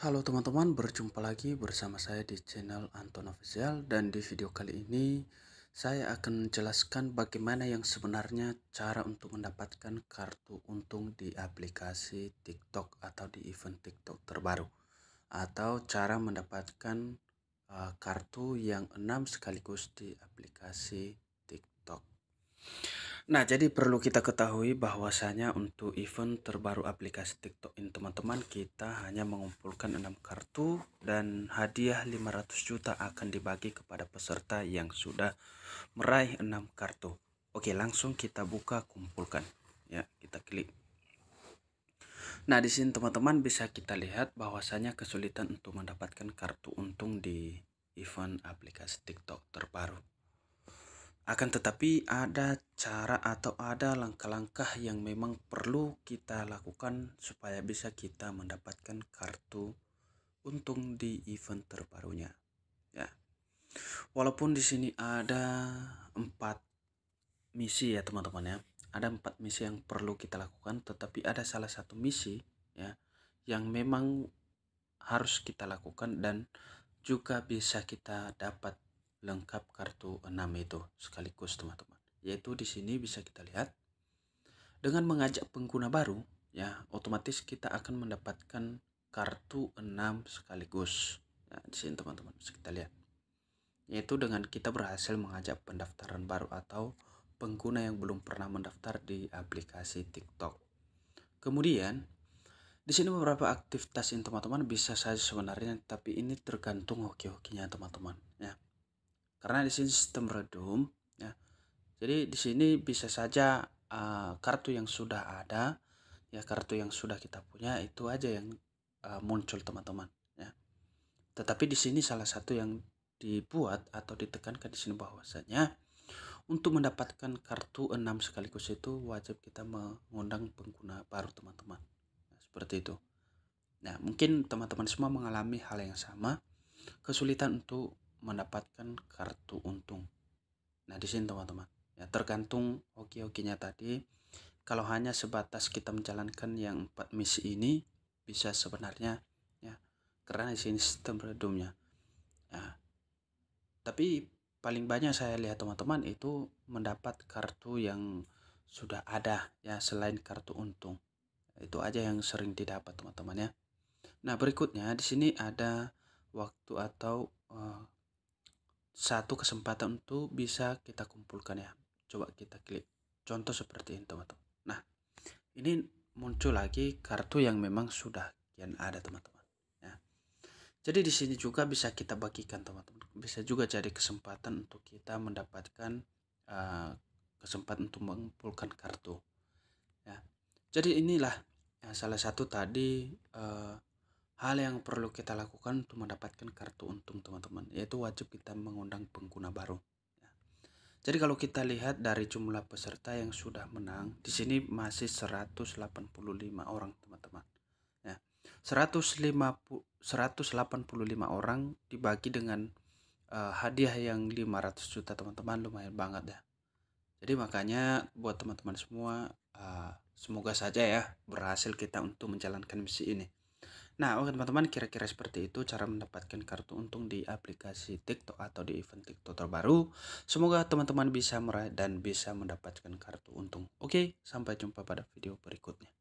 Halo teman-teman, berjumpa lagi bersama saya di channel Anton Official dan di video kali ini saya akan menjelaskan bagaimana yang sebenarnya cara untuk mendapatkan kartu untung di aplikasi TikTok atau di event TikTok terbaru atau cara mendapatkan eh, kartu yang enam sekaligus di aplikasi TikTok. Nah, jadi perlu kita ketahui bahwasanya untuk event terbaru aplikasi TikTok ini teman-teman, kita hanya mengumpulkan enam kartu dan hadiah 500 juta akan dibagi kepada peserta yang sudah meraih enam kartu. Oke, langsung kita buka kumpulkan. Ya, kita klik. Nah, di sini teman-teman bisa kita lihat bahwasanya kesulitan untuk mendapatkan kartu untung di event aplikasi TikTok terbaru. Akan tetapi ada cara atau ada langkah-langkah yang memang perlu kita lakukan supaya bisa kita mendapatkan kartu untung di event terbarunya. Ya. Walaupun di sini ada empat misi ya teman-teman ya. Ada empat misi yang perlu kita lakukan, tetapi ada salah satu misi ya yang memang harus kita lakukan dan juga bisa kita dapat lengkap kartu 6 itu sekaligus teman-teman. Yaitu di sini bisa kita lihat dengan mengajak pengguna baru ya otomatis kita akan mendapatkan kartu 6 sekaligus. Nah, di sini teman-teman bisa kita lihat. Yaitu dengan kita berhasil mengajak pendaftaran baru atau pengguna yang belum pernah mendaftar di aplikasi TikTok. Kemudian, di sini beberapa aktivitas ini teman-teman bisa saja sebenarnya, tapi ini tergantung hoki-hokinya teman-teman. Ya karena di sini sistem redum ya jadi di sini bisa saja uh, kartu yang sudah ada ya kartu yang sudah kita punya itu aja yang uh, muncul teman-teman ya tetapi di sini salah satu yang dibuat atau ditekankan di sini bahwasanya untuk mendapatkan kartu 6 sekaligus itu wajib kita mengundang pengguna baru teman-teman ya, seperti itu nah mungkin teman-teman semua mengalami hal yang sama kesulitan untuk mendapatkan kartu untung. Nah, di sini teman-teman, ya tergantung oke-oke nya tadi. Kalau hanya sebatas kita menjalankan yang empat misi ini, bisa sebenarnya ya karena di sini sistem redumnya. Nah, ya, tapi paling banyak saya lihat teman-teman itu mendapat kartu yang sudah ada ya selain kartu untung. Itu aja yang sering didapat teman-teman ya. Nah, berikutnya di sini ada waktu atau uh, satu kesempatan untuk bisa kita kumpulkan ya coba kita klik contoh seperti ini teman-teman nah ini muncul lagi kartu yang memang sudah kian ada teman-teman ya jadi di sini juga bisa kita bagikan teman-teman bisa juga jadi kesempatan untuk kita mendapatkan uh, kesempatan untuk mengumpulkan kartu ya jadi inilah ya, salah satu tadi uh, hal yang perlu kita lakukan untuk mendapatkan kartu untung teman-teman yaitu wajib kita mengundang pengguna baru ya. jadi kalau kita lihat dari jumlah peserta yang sudah menang di sini masih 185 orang teman-teman ya 150 185 orang dibagi dengan uh, hadiah yang 500 juta teman-teman lumayan banget ya jadi makanya buat teman-teman semua uh, semoga saja ya berhasil kita untuk menjalankan misi ini Nah, oke teman-teman, kira-kira seperti itu cara mendapatkan kartu untung di aplikasi TikTok atau di event TikTok terbaru. Semoga teman-teman bisa meraih dan bisa mendapatkan kartu untung. Oke, sampai jumpa pada video berikutnya.